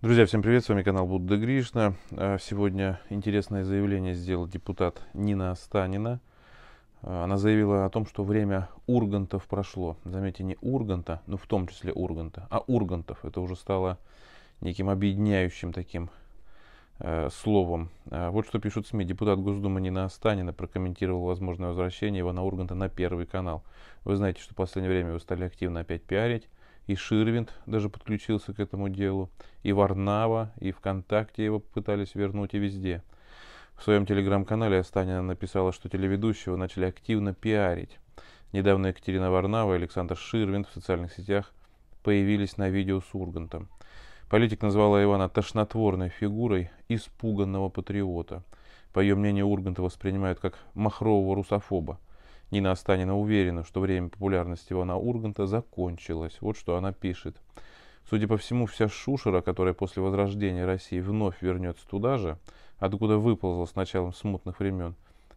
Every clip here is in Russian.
Друзья, всем привет, с вами канал Будда Гришна. Э, сегодня интересное заявление сделал депутат Нина Станина. Э, она заявила о том, что время Ургантов прошло. Заметьте, не Урганта, ну в том числе Урганта, а Ургантов. Это уже стало неким объединяющим таким э, словом. Вот что пишут СМИ. Депутат Госдумы Нина Останина прокомментировал возможное возвращение его на Урганта на Первый канал. Вы знаете, что в последнее время вы стали активно опять пиарить и Ширвинд даже подключился к этому делу, и Варнава, и ВКонтакте его пытались вернуть, и везде. В своем телеграм-канале Астанина написала, что телеведущего начали активно пиарить. Недавно Екатерина Варнава и Александр Ширвинд в социальных сетях появились на видео с Ургантом. Политик назвала Ивана тошнотворной фигурой испуганного патриота. По ее мнению, Урганта воспринимают как махрового русофоба – Нина Останина уверена, что время популярности Ивана Урганта закончилось. Вот что она пишет. Судя по всему, вся шушера, которая после возрождения России вновь вернется туда же, откуда выползла с началом смутных времен,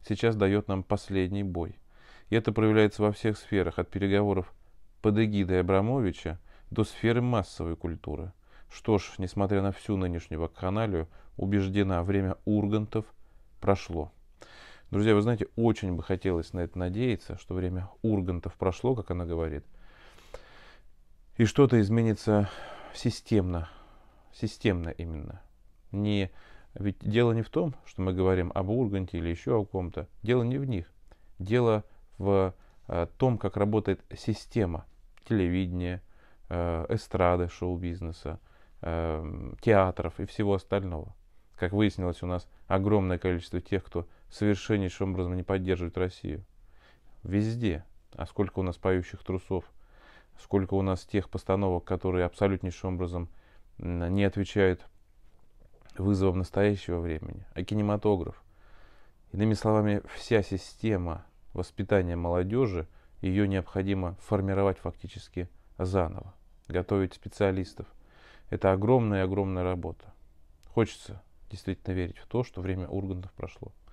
сейчас дает нам последний бой. И это проявляется во всех сферах, от переговоров под эгидой Абрамовича до сферы массовой культуры. Что ж, несмотря на всю нынешнюю вакханалию, убеждена, время ургантов прошло. Друзья, вы знаете, очень бы хотелось на это надеяться, что время Ургантов прошло, как она говорит, и что-то изменится системно, системно именно. Не, ведь дело не в том, что мы говорим об Урганте или еще о ком-то. Дело не в них. Дело в э, том, как работает система телевидения, э, эстрады, шоу-бизнеса, э, театров и всего остального. Как выяснилось, у нас огромное количество тех, кто совершеннейшим образом не поддерживают Россию. Везде. А сколько у нас поющих трусов, сколько у нас тех постановок, которые абсолютнейшим образом не отвечают вызовам настоящего времени, а кинематограф. Иными словами, вся система воспитания молодежи, ее необходимо формировать фактически заново, готовить специалистов. Это огромная-огромная работа. Хочется действительно верить в то, что время Ургантов прошло.